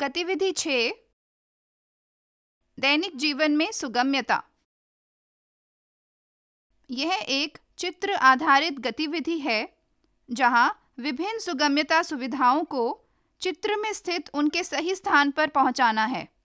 गतिविधि छ दैनिक जीवन में सुगम्यता यह एक चित्र आधारित गतिविधि है जहां विभिन्न सुगम्यता सुविधाओं को चित्र में स्थित उनके सही स्थान पर पहुंचाना है